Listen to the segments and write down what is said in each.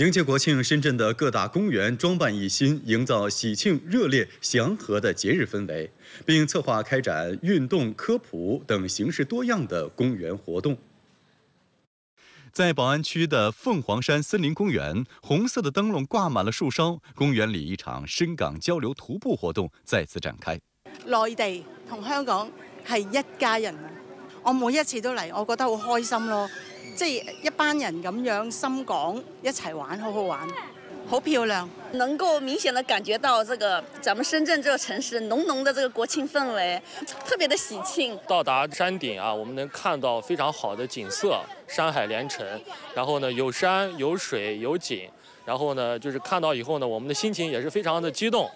迎接国庆，深圳的各大公园装扮一新，营造喜庆、热烈、祥和的节日氛围，并策划开展运动、科普等形式多样的公园活动。在宝安区的凤凰山森林公园，红色的灯笼挂满了树梢，公园里一场深港交流徒步活动在此展开。内地同香港系一家人，我每一次都嚟，我觉得好开心咯。即係一班人咁樣深港一齊玩，好好玩，好漂亮，能够明显的感觉到这个咱们深圳这个城市浓浓的这个国庆氛围，特别的喜庆。到达山顶啊，我们能看到非常好的景色，山海连城，然后呢有山有水有景，然后呢就是看到以后呢，我们的心情也是非常的激动。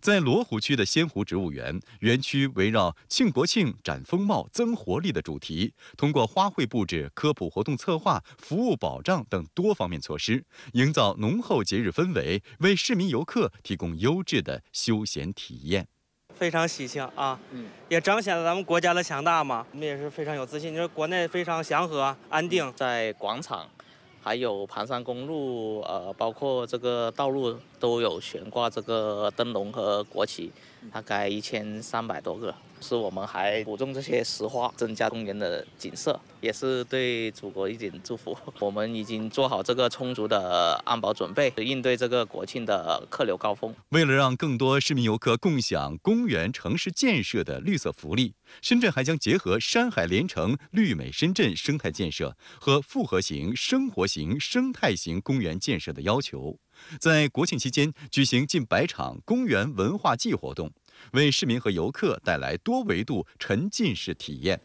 在罗湖区的仙湖植物园园区，围绕“庆国庆、展风貌、增活力”的主题，通过花卉布置、科普活动策划、服务保障等多方面措施，营造浓厚节日氛围，为市民游客提供优质的休闲体验。非常喜庆啊！嗯，也彰显了咱们国家的强大嘛。我们也是非常有自信，你说国内非常祥和安定，在广场。还有盘山公路，呃，包括这个道路都有悬挂这个灯笼和国旗，大概一千三百多个。是我们还补种这些石花，增加公园的景色。也是对祖国一点祝福。我们已经做好这个充足的安保准备，应对这个国庆的客流高峰。为了让更多市民游客共享公园城市建设的绿色福利，深圳还将结合“山海连城、绿美深圳”生态建设和复合型、生活型、生态型公园建设的要求，在国庆期间举行近百场公园文化季活动，为市民和游客带来多维度沉浸式体验。